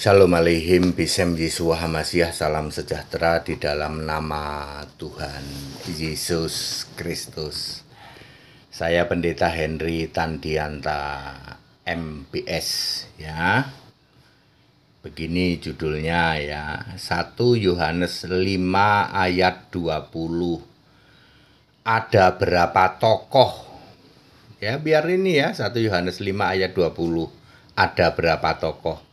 Shalom Aleihim, Bisem Yesua Hamasyah salam sejahtera di dalam nama Tuhan Yesus Kristus. Saya Pendeta Henry Tandianta MPS ya. Begini judulnya ya, 1 Yohanes 5 ayat 20. Ada berapa tokoh? Ya biar ini ya, 1 Yohanes 5 ayat 20. Ada berapa tokoh?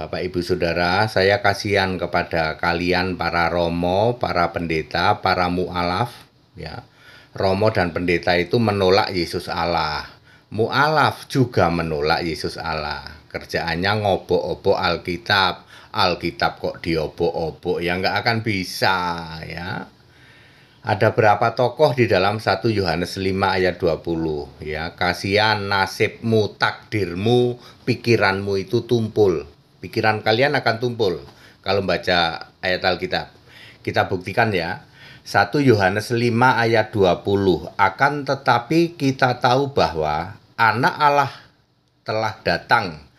Bapak Ibu Saudara, saya kasihan kepada kalian para romo, para pendeta, para mualaf, ya. Romo dan pendeta itu menolak Yesus Allah. Mu'alaf juga menolak Yesus Allah. Kerjaannya ngobok-obok Alkitab. Alkitab kok diobok-obok ya nggak akan bisa ya. Ada berapa tokoh di dalam 1 Yohanes 5 ayat 20 ya. Kasihan nasibmu, takdirmu, pikiranmu itu tumpul pikiran kalian akan tumpul kalau membaca ayat Alkitab. Kita buktikan ya. 1 Yohanes 5 ayat 20. Akan tetapi kita tahu bahwa anak Allah telah datang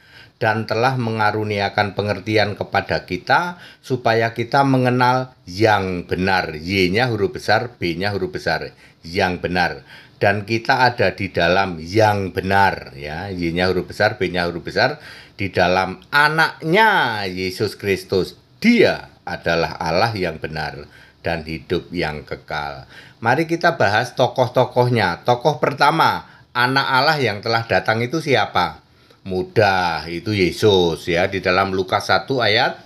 dan telah mengaruniakan pengertian kepada kita supaya kita mengenal yang benar. Y-nya huruf besar, B-nya huruf besar. Yang benar. Dan kita ada di dalam yang benar ya. Y-nya huruf besar, B-nya huruf besar di dalam anaknya Yesus Kristus. Dia adalah Allah yang benar dan hidup yang kekal. Mari kita bahas tokoh-tokohnya. Tokoh pertama, anak Allah yang telah datang itu siapa? mudah itu Yesus ya di dalam Lukas 1 ayat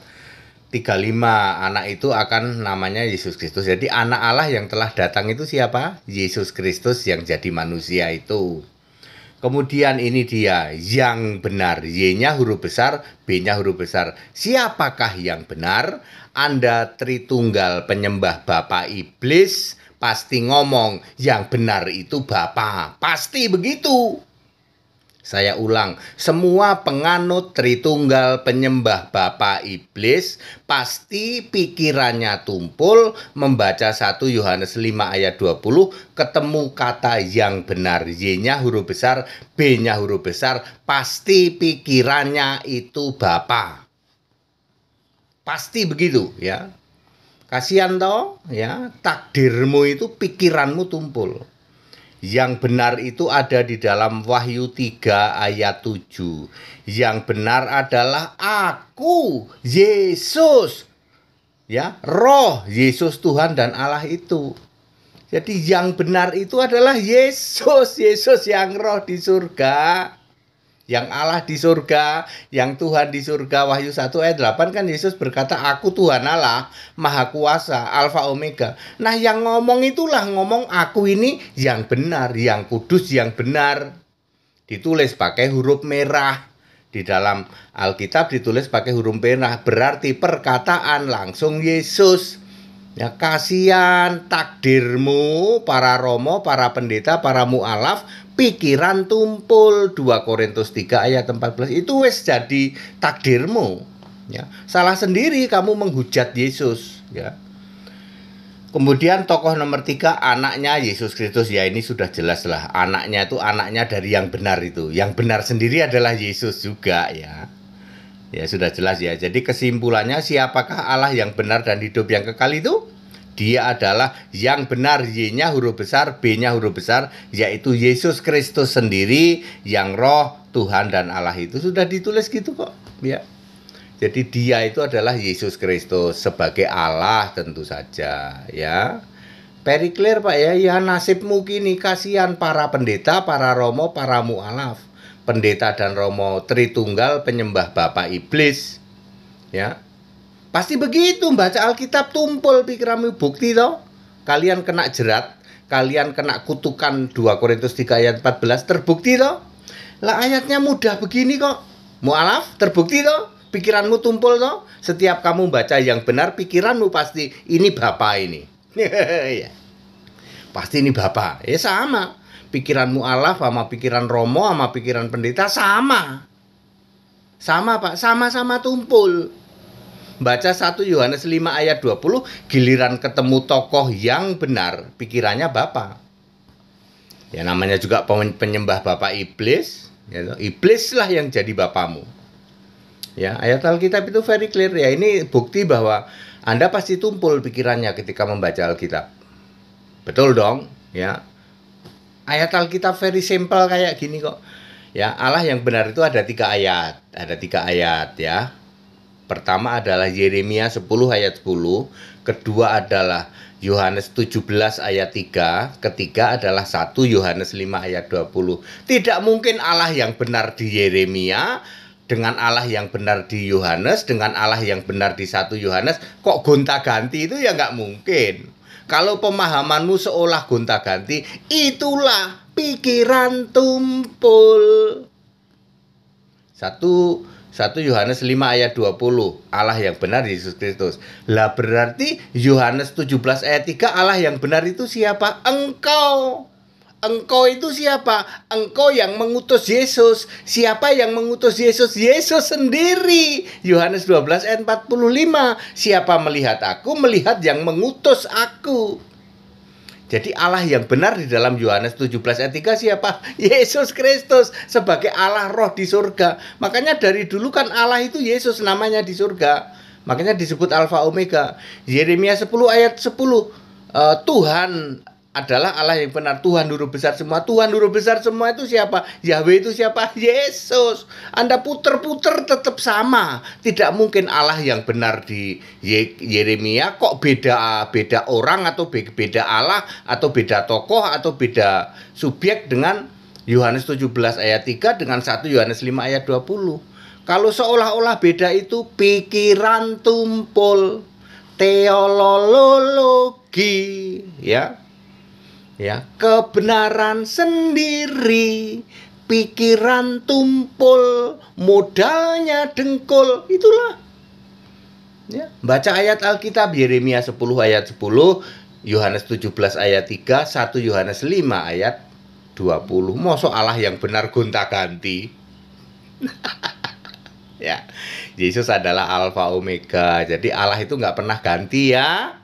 35 anak itu akan namanya Yesus Kristus. Jadi anak Allah yang telah datang itu siapa? Yesus Kristus yang jadi manusia itu. Kemudian ini dia yang benar. Y-nya huruf besar, B-nya huruf besar. Siapakah yang benar? Anda Tritunggal penyembah Bapa Iblis pasti ngomong yang benar itu Bapa. Pasti begitu. Saya ulang, semua penganut Tritunggal penyembah Bapa Iblis pasti pikirannya tumpul membaca 1 Yohanes 5 ayat 20 ketemu kata yang benar Y-nya huruf besar, B-nya huruf besar, pasti pikirannya itu Bapa. Pasti begitu ya. Kasihan toh ya, takdirmu itu pikiranmu tumpul. Yang benar itu ada di dalam Wahyu 3 ayat 7. Yang benar adalah aku, Yesus. Ya, roh Yesus Tuhan dan Allah itu. Jadi yang benar itu adalah Yesus, Yesus yang roh di surga yang Allah di surga, yang Tuhan di surga. Wahyu 1 ayat 8 kan Yesus berkata, "Aku Tuhan Allah, Maha Kuasa, Alfa Omega." Nah, yang ngomong itulah ngomong aku ini yang benar, yang kudus, yang benar. Ditulis pakai huruf merah. Di dalam Alkitab ditulis pakai huruf merah, berarti perkataan langsung Yesus. Ya kasihan takdirmu para romo, para pendeta, para mualaf pikiran tumpul 2 Korintus 3 ayat 14 itu wes jadi takdirmu ya salah sendiri kamu menghujat Yesus ya kemudian tokoh nomor tiga anaknya Yesus Kristus ya ini sudah jelas lah anaknya itu anaknya dari yang benar itu yang benar sendiri adalah Yesus juga ya ya sudah jelas ya jadi kesimpulannya siapakah Allah yang benar dan hidup yang kekal itu dia adalah yang benar Y-nya huruf besar, B-nya huruf besar, yaitu Yesus Kristus sendiri yang roh Tuhan dan Allah itu sudah ditulis gitu kok. Ya. Jadi dia itu adalah Yesus Kristus sebagai Allah tentu saja ya. Periklir Pak ya, ya nasibmu kini kasihan para pendeta, para romo, para mualaf. Pendeta dan romo Tritunggal penyembah Bapak Iblis. Ya. Pasti begitu baca Alkitab tumpul pikiranmu bukti toh. Kalian kena jerat, kalian kena kutukan 2 Korintus 3 ayat 14 terbukti toh. Lah ayatnya mudah begini kok. Mualaf terbukti toh. Pikiranmu tumpul toh. Setiap kamu baca yang benar pikiranmu pasti ini Bapak ini. Iya. Pasti ini Bapak. Ya sama. Pikiran mualaf sama pikiran Romo sama pikiran pendeta sama. Sama Pak, sama-sama tumpul baca 1 Yohanes 5 ayat 20, giliran ketemu tokoh yang benar, pikirannya Bapak. Ya namanya juga penyembah Bapak Iblis, ya, lah yang jadi Bapamu. Ya, ayat Alkitab itu very clear ya. Ini bukti bahwa Anda pasti tumpul pikirannya ketika membaca Alkitab. Betul dong, ya. Ayat Alkitab very simple kayak gini kok. Ya, Allah yang benar itu ada tiga ayat, ada tiga ayat ya Pertama adalah Yeremia 10 ayat 10, kedua adalah Yohanes 17 ayat 3, ketiga adalah 1 Yohanes 5 ayat 20. Tidak mungkin Allah yang benar di Yeremia dengan Allah yang benar di Yohanes, dengan Allah yang benar di 1 Yohanes, kok gonta-ganti itu ya nggak mungkin. Kalau pemahamanmu seolah gonta-ganti, itulah pikiran tumpul. 1 1 Yohanes 5 ayat 20 Allah yang benar Yesus Kristus Lah berarti Yohanes 17 ayat 3 Allah yang benar itu siapa? Engkau Engkau itu siapa? Engkau yang mengutus Yesus Siapa yang mengutus Yesus? Yesus sendiri Yohanes 12 ayat 45 Siapa melihat aku? Melihat yang mengutus aku jadi Allah yang benar di dalam Yohanes 17 ayat 3 siapa? Yesus Kristus sebagai Allah roh di surga. Makanya dari dulu kan Allah itu Yesus namanya di surga. Makanya disebut Alfa Omega. Yeremia 10 ayat 10 eh, Tuhan adalah Allah yang benar. Tuhan huruf besar semua. Tuhan huruf besar semua itu siapa? Yahweh itu siapa? Yesus. Anda puter-puter tetap sama. Tidak mungkin Allah yang benar di Yeremia kok beda beda orang atau beda Allah atau beda tokoh atau beda subjek dengan Yohanes 17 ayat 3 dengan 1 Yohanes 5 ayat 20. Kalau seolah-olah beda itu pikiran tumpul teolologi ya ya kebenaran sendiri pikiran tumpul modalnya dengkul itulah ya baca ayat Alkitab Yeremia 10 ayat 10 Yohanes 17 ayat 3 1 Yohanes 5 ayat 20 Mosok Allah yang benar gonta ganti ya Yesus adalah Alfa Omega jadi Allah itu nggak pernah ganti ya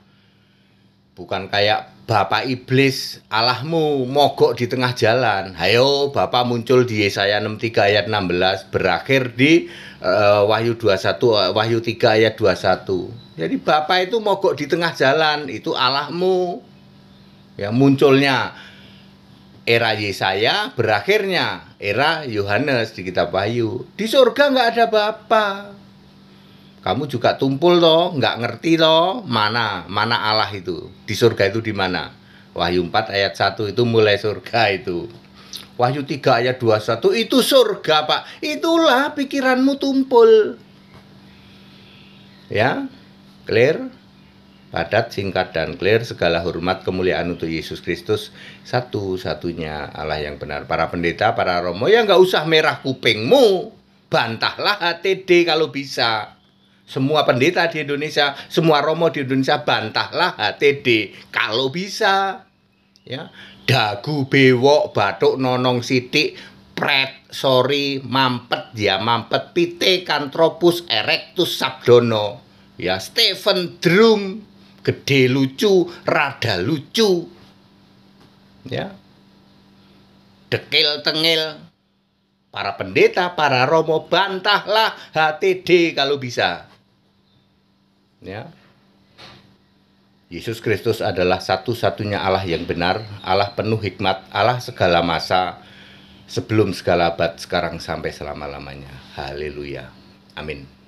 bukan kayak Bapak Iblis Allahmu mogok di tengah jalan. Hayo Bapak muncul di Yesaya 63 ayat 16 berakhir di uh, Wahyu 21 uh, eh, Wahyu 3 ayat 21. Jadi Bapak itu mogok di tengah jalan, itu Allahmu. Ya munculnya era Yesaya berakhirnya era Yohanes di kitab Wahyu. Di surga nggak ada Bapak kamu juga tumpul toh, nggak ngerti toh, mana mana Allah itu di surga itu di mana? Wahyu 4 ayat 1 itu mulai surga itu. Wahyu 3 ayat 21 itu surga, Pak. Itulah pikiranmu tumpul. Ya? Clear? Padat, singkat dan clear segala hormat kemuliaan untuk Yesus Kristus satu-satunya Allah yang benar. Para pendeta, para romo ya nggak usah merah kupingmu. Bantahlah HTD kalau bisa semua pendeta di Indonesia, semua romo di Indonesia bantahlah HTD kalau bisa. Ya, dagu bewok batuk nonong sidik pret sorry, mampet ya mampet pite kantropus erectus sabdono ya Stephen Drum gede lucu rada lucu ya dekil tengil para pendeta, para romo, bantahlah HTD kalau bisa. Ya. Yesus Kristus adalah satu-satunya Allah yang benar, Allah penuh hikmat, Allah segala masa, sebelum segala abad, sekarang sampai selama-lamanya. Haleluya. Amin.